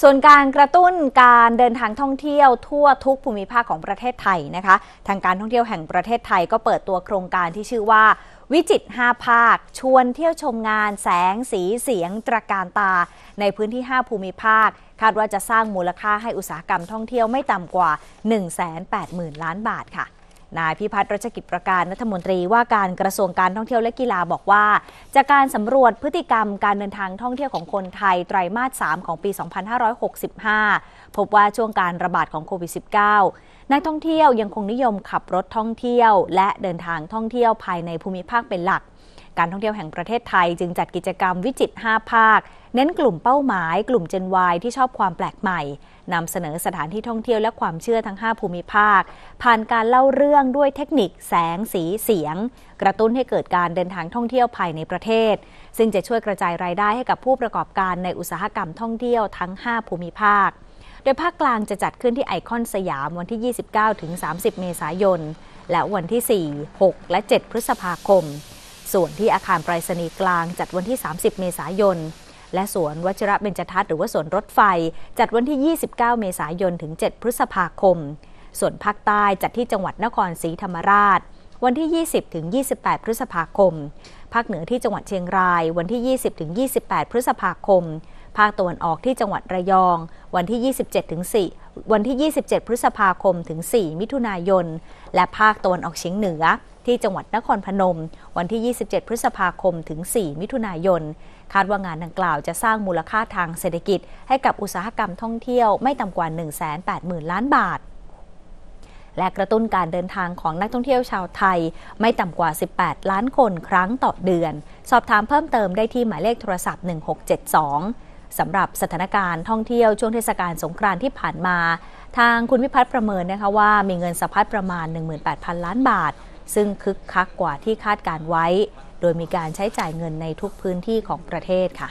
ส่วนการกระตุ้นการเดินทางท่องเที่ยวทั่วทุกภูมิภาคของประเทศไทยนะคะทางการท่องเที่ยวแห่งประเทศไทยก็เปิดตัวโครงการที่ชื่อว่า วิจิต5ภาค ชวนเที่ยวชมงานแสงสีเสียงตระการตา ในพื้นที่ 5 ภูมิภาค คาดว่าจะสร้างมูลค่าให้อุตสาหกรรมท่องเที่ยวไม่ต่ำกว่า1,80,000 ล้านบาทค่ะนายพิพัฒน์รัชกิจประการรัฐมนตรีว่าการกระทรวงการท่องเที่ยวและกีฬาบอกว่าจากการสำรวจพฤติกรรมการเดินทางท่องเที่ยวของคนไทยไตรมาส3ของปี 2565 พบว่าช่วงการระบาดของโควิด -19 นักท่องเที่ยวยังคงนิยมขับรถท่องเที่ยว และเดินทางท่องเที่ยวภายในภูมิภาคเป็นหลัก การท่องเที่ยวแห่งประเทศไทยจึงจัดกิจกรรมวิจิต5ภาคเน้นกลุ่มเป้าหมายกลุ่มเจนวายที่ชอบความแปลกใหม่ นำเสนอสถานที่ท่องเที่ยวและความเชื่อทั้ง5ภูมิภาคผ่านการเล่าเรื่องด้วยเทคนิค แสงสีเสียง กระตุ้นให้เกิดการเดินทางท่องเที่ยวภายในประเทศ ซึ่งจะช่วยกระจายรายได้ให้กับผู้ประกอบการในอุตสาหกรรมท่องเที่ยวทั้ง5ภูมิภาค โดยภาคกลางจะจัดขึ้นที่ไอคอนสยามวันที่ 29-30 เมษายน และวันที่ 4 6 และ 7 พฤษภาคม ส่วนที่อาคารไปรษณีย์กลางจัดวันที่ 30 เมษายนและสวนวชิระเบญจทัศน์หรือว่าสวนรถไฟ จัดวันที่ 29 เมษายนถึง 7 พฤษภาคม ส่วนภาคใต้จัดที่จังหวัดนครศรีธรรมราช วันที่ 20 ถึง 28 พฤษภาคม ภาคเหนือที่จังหวัดเชียงรายวันที่ 20 ถึง 28 พฤษภาคม ภาคตะวันออกที่จังหวัดระยอง วันที่ 27 ถึง 4 วันที่ 27 พฤษภาคมถึง 4 มิถุนายน และภาคตะวันออกเฉียงเหนือที่จังหวัดนครพนมวันที่ 27 พฤษภาคมถึง 4 มิถุนายน คาดว่างานดังกล่าวจะสร้างมูลค่าทางเศรษฐกิจ ให้กับอุตสาหกรรมท่องเที่ยวไม่ต่ำกว่า 180,000ล้านบาท และกระตุ้นการเดินทางของนักท่องเที่ยวชาวไทยไม่ต่ำกว่า 18 ล้านคนครั้งต่อเดือน สอบถามเพิ่มเติมได้ที่หมายเลขโทรศัพท์ 1672สำหรับสถานการณ์ท่องเที่ยวช่วงเทศกาลสงกรานต์ที่ผ่านมา ทางคุณวิพัฒน์ประเมินนะคะว่ามีเงินสะพัดประมาณ 18,000 ล้านบาทซึ่งคึกคักกว่าที่คาดการไว้ โดยมีการใช้จ่ายเงินในทุกพื้นที่ของประเทศค่ะ